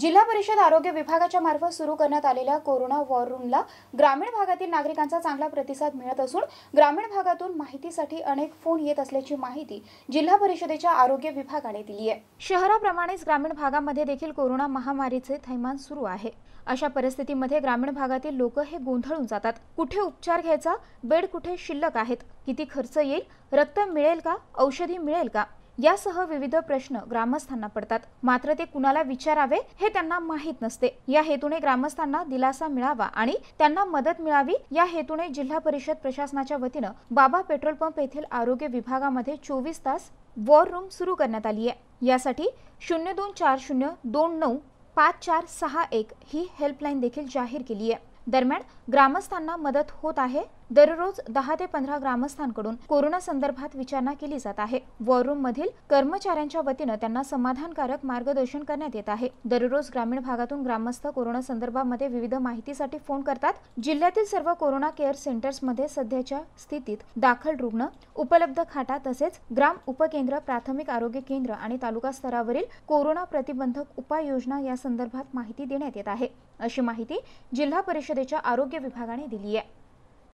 जिल्हा परिषद आरोग्य विभागाच्या मार्फत सुरू करण्यात आलेल्या कोरोना वॉर रूमला ग्रामीण भागातील नागरिकांचा चांगला प्रतिसाद मिळत असून ग्रामीण भागातून माहितीसाठी अनेक फोन येत असल्याची माहिती जिल्हा परिषदेच्या आरोग्य विभागाने दिली आहे शहराप्रमाणेच ग्रामीण भागामध्ये देखील कोरोना महामारीचे थैमान सुरू आहे अशा परिस्थितीमध्ये ग्रामीण भागातील लोक हे गोंधळून जातात कुठे उपचार घ्यायचा बेड कुठे शिल्लक आहेत किती खर्च येईल रक्त मिळेल का औषधी मिळेल का यासह विविध प्रश्न ग्रामस्थांना पडतात मात्र ते कुणाला विचारावे हे त्यांना माहीत नसते या हेतूने ग्रामस्थांना दिलासा मिळावा आणि त्यांना मदत मिळावी या हेतूने जिल्हा परिषद प्रशासनाच्या वतीनं बाबा पेट्रोल पंप येथील आरोग्य विभागामध्ये चोवीस तास वॉर रूम सुरू करण्यात आली आहे यासाठी शून्य दोन चार शून्य दोन नऊ पाच चार सहा एक ही हेल्पलाईन देखील जाहीर केली आहे दरम्यान ग्रामस्थांना मदत होत आहे दररोज दहा ते पंधरा ग्रामस्थांकडून कोरोना संदर्भात विचारणा केली जात आहे वॉररूम मधील कर्मचाऱ्यांच्या वतीनं त्यांना समाधानकारक मार्गदर्शन करण्यात येत आहे दररोज ग्रामीण भागातून ग्रामस्थ कोरोना संदर्भामध्ये विविध माहितीसाठी फोन करतात जिल्ह्यातील सर्व कोरोना केअर सेंटर्स मध्ये सध्याच्या स्थितीत दाखल रुग्ण उपलब्ध खाटा तसेच ग्राम उपकेंद्र प्राथमिक आरोग्य केंद्र आणि तालुका स्तरावरील कोरोना प्रतिबंधक उपाययोजना या संदर्भात माहिती देण्यात येत आहे अशी माहिती जिल्हा परिषदेच्या आरोग्य विभागाने दिली आहे